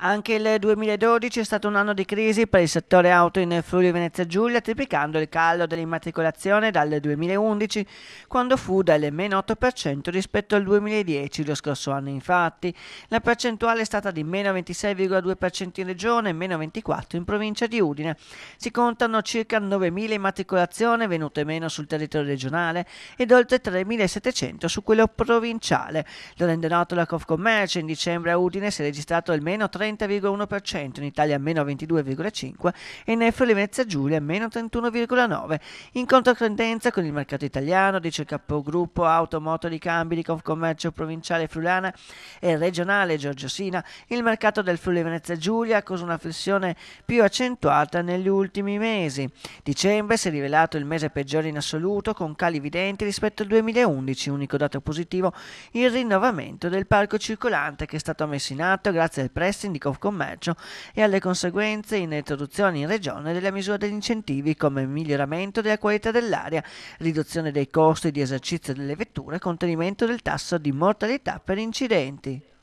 Anche il 2012 è stato un anno di crisi per il settore auto in Friuli Venezia Giulia, triplicando il calo dell'immatricolazione dal 2011, quando fu del meno 8% rispetto al 2010, lo scorso anno infatti. La percentuale è stata di meno 26,2% in regione e meno 24% in provincia di Udine. Si contano circa 9.000 immatricolazioni venute meno sul territorio regionale ed oltre 3.700 su quello provinciale. Lo rende noto la Cof Commercio, in dicembre a Udine si è registrato almeno 30 30,1%, in Italia meno 22,5% e nel Friuli Venezia Giulia meno 31,9%, in controtendenza con il mercato italiano, dice il capogruppo auto, moto, ricambi di Confcommercio provinciale friulana e regionale Giorgio Sina, il mercato del Friuli Venezia Giulia ha causato una flessione più accentuata negli ultimi mesi. Dicembre si è rivelato il mese peggiore in assoluto con cali evidenti rispetto al 2011, unico dato positivo il rinnovamento del parco circolante che è stato messo in atto grazie al pressing di Confcommercio e alle conseguenze in introduzione in Regione della misura degli incentivi come miglioramento della qualità dell'aria, riduzione dei costi di esercizio delle vetture e contenimento del tasso di mortalità per incidenti.